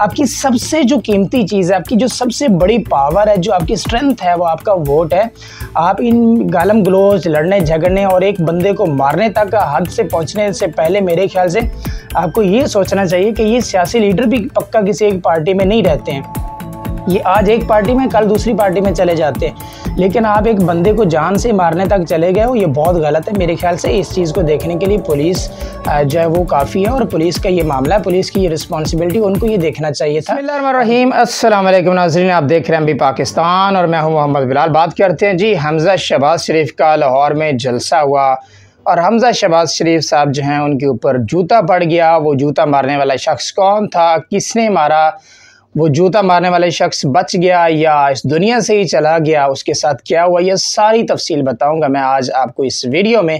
आपकी सबसे जो कीमती चीज़ है आपकी जो सबसे बड़ी पावर है जो आपकी स्ट्रेंथ है वो आपका वोट है आप इन गालम ग्लोज लड़ने झगड़ने और एक बंदे को मारने तक हद से पहुंचने से पहले मेरे ख्याल से आपको ये सोचना चाहिए कि ये सियासी लीडर भी पक्का किसी एक पार्टी में नहीं रहते हैं ये आज एक पार्टी में कल दूसरी पार्टी में चले जाते हैं लेकिन आप एक बंदे को जान से मारने तक चले गए हो ये बहुत गलत है मेरे ख्याल से इस चीज़ को देखने के लिए पुलिस जो है वो काफ़ी है और पुलिस का ये मामला है पुलिस की ये रिस्पॉन्सिबिलिटी उनको ये देखना चाहिए था रहीम असल नाजरीन आप देख रहे हैं अभी पाकिस्तान और मैं हूँ मोहम्मद बिलाल बात करते हैं जी हमज़ा शहबाज शरीफ का लाहौर में जलसा हुआ और हमज़ा शहबाज शरीफ साहब जो हैं उनके ऊपर जूता पड़ गया वो जूता मारने वाला शख्स कौन था किसने मारा वो जूता मारने वाले शख्स बच गया या इस दुनिया से ही चला गया उसके साथ क्या हुआ यह सारी तफसील बताऊंगा मैं आज आपको इस वीडियो में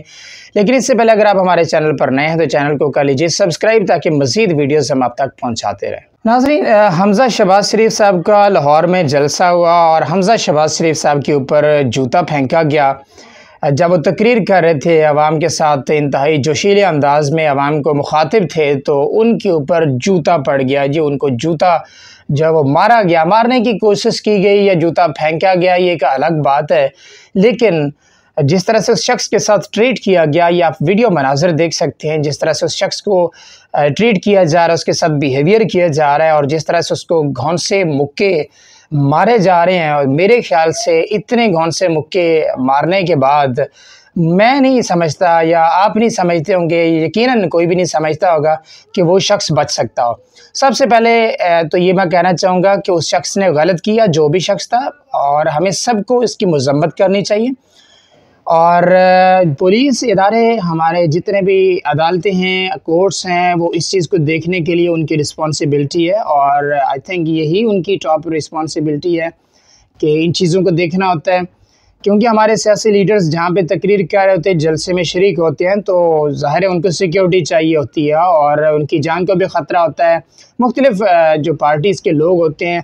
लेकिन इससे पहले अगर आप हमारे चैनल पर नए हैं तो चैनल को कर लीजिए सब्सक्राइब ताकि मज़ीद वीडियोज़ हम आप तक पहुँचाते रहें नाजरीन हमज़ा शबाज़ शरीफ साहब का लाहौर में जलसा हुआ और हमज़ा शबाज़ शरीफ साहब के ऊपर जूता फेंका गया जब वो तकरीर कर रहे थे आवाम के साथ इंतहाई जोशीले अंदाज में आवाम को मुखातिब थे तो उनके ऊपर जूता पड़ गया जी उनको जूता जब वो मारा गया मारने की कोशिश की गई या जूता फेंका गया ये एक अलग बात है लेकिन जिस तरह से उस शख्स के साथ ट्रीट किया गया या आप वीडियो मनाजर देख सकते हैं जिस तरह से उस शख्स को ट्रीट किया जा रहा है उसके साथ बिहेवियर किया जा रहा है और जिस तरह से उसको से मुक्के मारे जा रहे हैं और मेरे ख्याल से इतने गौन से मुक्के मारने के बाद मैं नहीं समझता या आप नहीं समझते होंगे यकीनन कोई भी नहीं समझता होगा कि वो शख्स बच सकता हो सबसे पहले तो ये मैं कहना चाहूँगा कि उस शख्स ने गलत किया जो भी शख्स था और हमें सबको इसकी मजम्मत करनी चाहिए और पुलिस इदारे हमारे जितने भी अदालतें हैं कोर्ट्स हैं वो इस चीज़ को देखने के लिए उनकी रिस्पॉन्सिबिलिटी है और आई थिंक यही उनकी टॉप रिस्पॉन्सिबिलिटी है कि इन चीज़ों को देखना होता है क्योंकि हमारे सियासी लीडर्स जहाँ पे तकरीर कर रहे होते हैं जलसे में शरीक होते हैं तो ज़ाहिर है उनको सिक्योरिटी चाहिए होती है और उनकी जान को भी ख़तरा होता है मुख्तलिफ जो पार्टीज़ के लोग होते हैं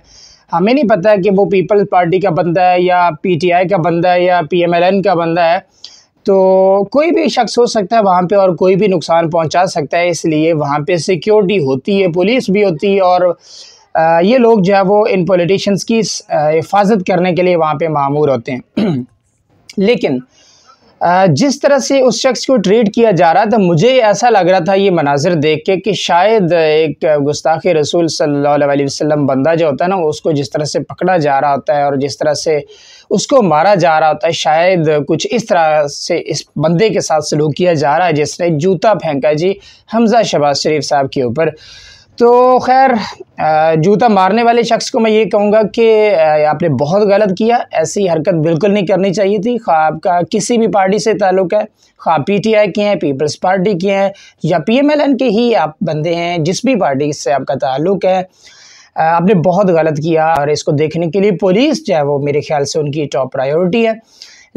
हमें नहीं पता है कि वो पीपल्स पार्टी का बंदा है या पीटीआई का बंदा है या पीएमएलएन का बंदा है तो कोई भी शख्स हो सकता है वहाँ पे और कोई भी नुकसान पहुँचा सकता है इसलिए वहाँ पे सिक्योरिटी होती है पुलिस भी होती है और ये लोग जो है वो इन पॉलिटिशन्स की हिफाजत करने के लिए वहाँ पर मामूर होते हैं लेकिन जिस तरह से उस शख्स को ट्रीट किया जा रहा था मुझे ऐसा लग रहा था ये मनाजिर देख के कि शायद एक गुस्ताख रसूल सल्लल्लाहु अलैहि वसल्लम बंदा जो होता है ना उसको जिस तरह से पकड़ा जा रहा होता है और जिस तरह से उसको मारा जा रहा होता है शायद कुछ इस तरह से इस बंदे के साथ सलूक किया जा रहा है जिसने जूता फेंका जी हमजा शबाज शरीफ साहब के ऊपर तो खैर जूता मारने वाले शख्स को मैं ये कहूँगा कि आपने बहुत गलत किया ऐसी हरकत बिल्कुल नहीं करनी चाहिए थी ख्वाब का किसी भी पार्टी से ताल्लुक़ है ख्वाब पी टी आई के हैं पीपल्स पार्टी के हैं या पी एम एल एन के ही आप बंदे हैं जिस भी पार्टी से आपका ताल्लुक़ है आपने बहुत गलत किया और इसको देखने के लिए पुलिस जो है वो मेरे ख्याल से उनकी टॉप प्रायोरिटी है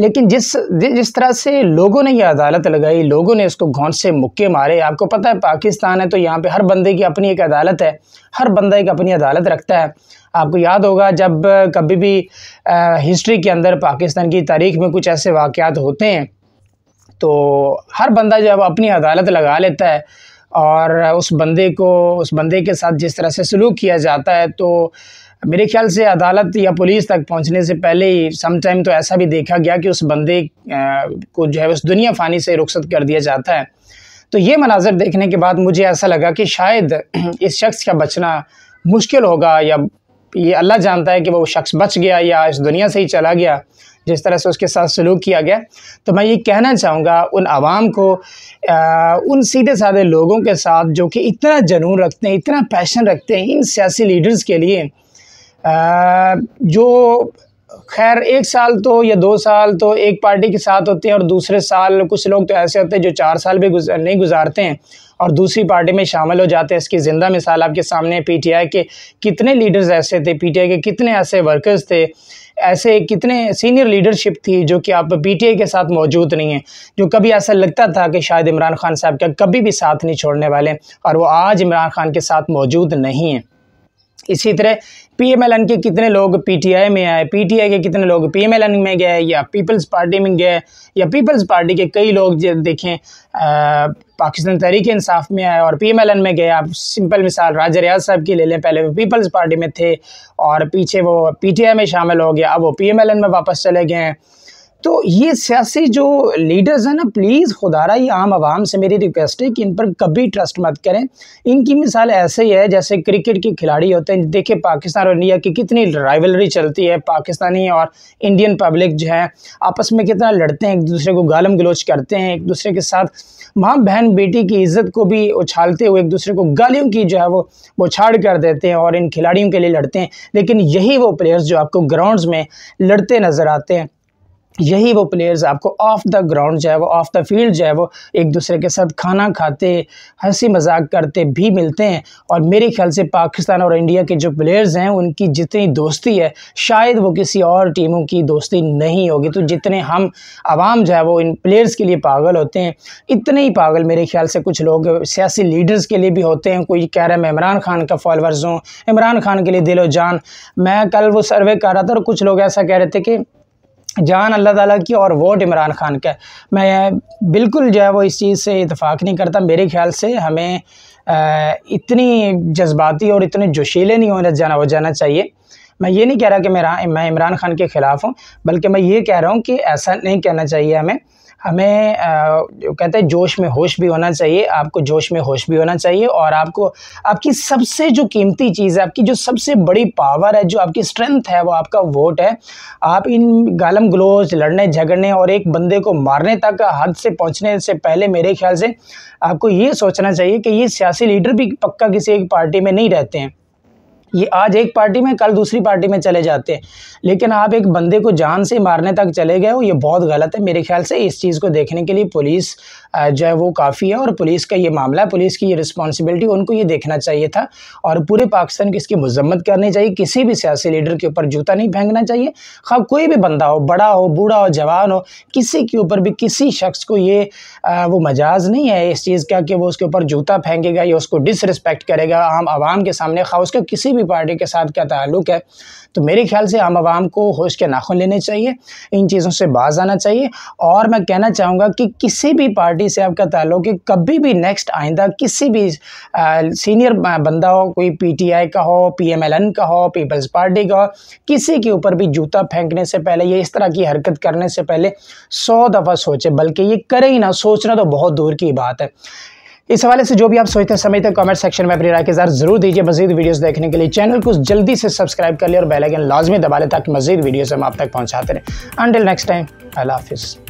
लेकिन जिस जिस तरह से लोगों ने यह अदालत लगाई लोगों ने इसको घोंट से मुक्के मारे आपको पता है पाकिस्तान है तो यहाँ पे हर बंदे की अपनी एक अदालत है हर बंदा एक अपनी अदालत रखता है आपको याद होगा जब कभी भी आ, हिस्ट्री के अंदर पाकिस्तान की तारीख में कुछ ऐसे वाक़ात होते हैं तो हर बंदा जब अपनी अदालत लगा लेता है और उस बंदे को उस बंदे के साथ जिस तरह से सलूक किया जाता है तो मेरे ख्याल से अदालत या पुलिस तक पहुंचने से पहले ही टाइम तो ऐसा भी देखा गया कि उस बंदे को जो है उस दुनिया फ़ानी से रुखसत कर दिया जाता है तो ये मनाजर देखने के बाद मुझे ऐसा लगा कि शायद इस शख्स का बचना मुश्किल होगा या ये अल्लाह जानता है कि वो शख्स बच गया या इस दुनिया से ही चला गया जिस तरह से उसके साथ सलूक किया गया तो मैं ये कहना चाहूँगा उन आवाम को आ, उन सीधे साधे लोगों के साथ जो कि इतना जनून रखते हैं इतना पैशन रखते हैं इन सियासी लीडर्स के लिए जो खैर एक साल तो या दो साल तो एक पार्टी के साथ होते हैं और दूसरे साल कुछ लोग तो ऐसे होते हैं जो चार साल भी गुजर नहीं गुजारते हैं और दूसरी पार्टी में शामिल हो जाते हैं इसकी ज़िंदा मिसाल आपके सामने पीटीआई के कितने लीडर्स ऐसे थे पीटीआई के कितने ऐसे वर्कर्स थे ऐसे कितने सीनियर लीडरशिप थी जो कि आप पीटीआई के साथ मौजूद नहीं हैं जो कभी ऐसा लगता था कि शायद इमरान खान साहब का कभी भी साथ नहीं छोड़ने वाले और वो आज इमरान खान के साथ मौजूद नहीं हैं इसी तरह पी एम एल एन के कितने लोग पी टी आई में आए पी टी आई के कितने लोग पी एम एल एन में गए या पीपल्स पार्टी में गए या पीपल्स पार्टी के कई लोग देखें पाकिस्तान तहरीक इंसाफ में आए और पी एम एल एन में गए आप सिंपल मिसाल राजा रियाज साहब की ले लें पहले वो पीपल्स पार्टी में थे और पीछे वो पी टी आई में शामिल हो गया अब वो पी एम एल एन में वापस चले गए हैं तो ये सियासी जो लीडर्स हैं ना प्लीज़ खुदारा ये आम आवाम से मेरी रिक्वेस्ट है कि इन पर कभी ट्रस्ट मत करें इनकी मिसाल ऐसे ही है जैसे क्रिकेट के खिलाड़ी होते हैं देखिए पाकिस्तान और इंडिया की कितनी राइवलरी चलती है पाकिस्तानी और इंडियन पब्लिक जो है आपस में कितना लड़ते हैं एक दूसरे को गालम गलोच करते हैं एक दूसरे के साथ माँ बहन बेटी की इज्जत को भी उछालते हुए एक दूसरे को गालियों की जो है वो वो छाड़ कर देते हैं और इन खिलाड़ियों के लिए लड़ते हैं लेकिन यही वो प्लेयर्स जो आपको ग्राउंड्स में लड़ते नज़र आते हैं यही वो प्लेयर्स आपको ऑफ द ग्राउंड जो है वो ऑफ द फील्ड जो है वो एक दूसरे के साथ खाना खाते हंसी मजाक करते भी मिलते हैं और मेरे ख्याल से पाकिस्तान और इंडिया के जो प्लेयर्स हैं उनकी जितनी दोस्ती है शायद वो किसी और टीमों की दोस्ती नहीं होगी तो जितने हम आवाम जो है वो इन प्लेयर्स के लिए पागल होते हैं इतने ही पागल मेरे ख्याल से कुछ लोग सियासी लीडर्स के लिए भी होते हैं कोई कह रहा है मैं इमरान खान का फॉलोअर्स हूँ इमरान खान के लिए दिलो जान मैं कल वो सर्वे कर रहा था और कुछ लोग ऐसा कह रहे थे कि जान अल्लाह ताला की और वोट इमरान खान का मैं बिल्कुल जो है वो इस चीज़ से इतफ़ाक़ नहीं करता मेरे ख्याल से हमें इतनी जज्बाती और इतने जोशीले नहीं होने जाना हो जाना चाहिए मैं ये नहीं कह रहा कि मेरा मैं इमरान खान के ख़िलाफ़ हूँ बल्कि मैं ये कह रहा हूँ कि ऐसा नहीं कहना चाहिए हमें हमें आ, कहते हैं जोश में होश भी होना चाहिए आपको जोश में होश भी होना चाहिए और आपको आपकी सबसे जो कीमती चीज़ है आपकी जो सबसे बड़ी पावर है जो आपकी स्ट्रेंथ है वो आपका वोट है आप इन गालम ग्लोज लड़ने झगड़ने और एक बंदे को मारने तक हद से पहुंचने से पहले मेरे ख्याल से आपको ये सोचना चाहिए कि ये सियासी लीडर भी पक्का किसी एक पार्टी में नहीं रहते हैं ये आज एक पार्टी में कल दूसरी पार्टी में चले जाते हैं लेकिन आप एक बंदे को जान से मारने तक चले गए हो ये बहुत गलत है मेरे ख्याल से इस चीज़ को देखने के लिए पुलिस जो है वो काफ़ी है और पुलिस का ये मामला है पुलिस की ये रिस्पॉन्सिबिलिटी उनको ये देखना चाहिए था और पूरे पाकिस्तान की इसकी मजम्मत करनी चाहिए किसी भी सियासी लीडर के ऊपर जूता नहीं फेंकना चाहिए खा कोई भी बंदा हो बड़ा हो बूढ़ा हो जवान हो किसी के ऊपर भी किसी शख्स को ये आ, वो मजाज नहीं है इस चीज़ का कि वो उसके ऊपर जूता फेंकेगा या उसको डिसरिस्पेक्ट करेगा आम आवाम के सामने खा उसका किसी भी भी पार्टी के साथ क्या ताल्लुक है तो मेरे ख्याल से आम आवाम को होश के नाखून लेने चाहिए इन चीज़ों से बाज आना चाहिए और मैं कहना चाहूँगा कि किसी भी पार्टी से आपका ताल्लुक है कभी भी नेक्स्ट आइंदा किसी भी आ, सीनियर बंदा हो कोई पीटीआई का हो पीएमएलएन का हो पीपल्स पार्टी का हो किसी के ऊपर भी जूता फेंकने से पहले या इस तरह की हरकत करने से पहले सौ दफ़ा सोचे बल्कि ये करें ही ना सोचना तो बहुत दूर की बात है इस हवाले से जो भी आप सोचते समझते हैं कमेंट सेक्शन में अपनी राय के साथ जरूर दीजिए मजीद वीडियोस देखने के लिए चैनल को जल्दी से सब्सक्राइब कर ले और आइकन लाजमी दबा लें ताकि मजीद वीडियोस हम आप तक पहुँचाते रहें अंटिल नेक्स्ट टाइम अल्लाह हाफिज़